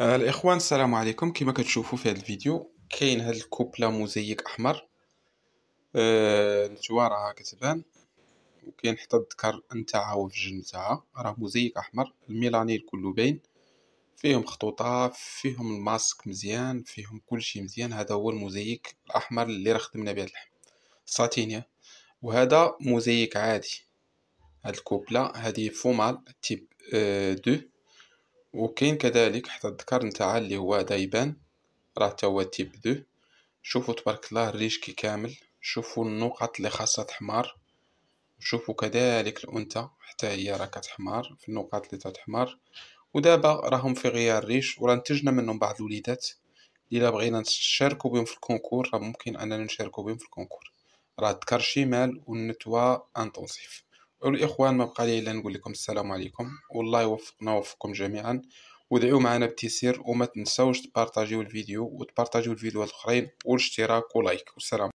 آه، الاخوان السلام عليكم كما كتشوفوا في هذا الفيديو كاين هاد الكوبلا مزيك احمر أه نتوما راها كتبان وكاين حتى الذكر نتاعها الجن نتاعها راه مزيك احمر الميلانيل كله باين فيهم خطوطه فيهم الماسك مزيان فيهم كل شيء مزيان هذا هو المزيك الاحمر اللي راه خدمنا به اللحم ساتينيا وهذا مزيك عادي هاد الكوبلا هذه فومال تيب أه دو وكاين كذلك حتى الذكر نتاعها اللي هو دايبان راه تا هو تيب دو شوفوا تبارك الله الريش كي كامل شوفوا النقط اللي خاصها تحمر شوفوا كذلك الانثى حتى هي راه كتحمر في النقط اللي تتحمر ودابا راهم في غيار الريش ورانتجنا نتجنا منهم بعض الوليدات الا بغينا نشاركوا بهم في الكونكور راه ممكن اننا نشاركوا بهم في الكونكور راه الذكر شمال والنتوى انطونسيف والإخوان ما بقى لي إلا نقول لكم السلام عليكم والله يوفقنا ويوفقكم جميعا ودعوا معنا بتيسير وما تنساوش تبارطاجيو الفيديو وتبارطاجيو الفيديو الأخرين والاشتراك ولايك والسلام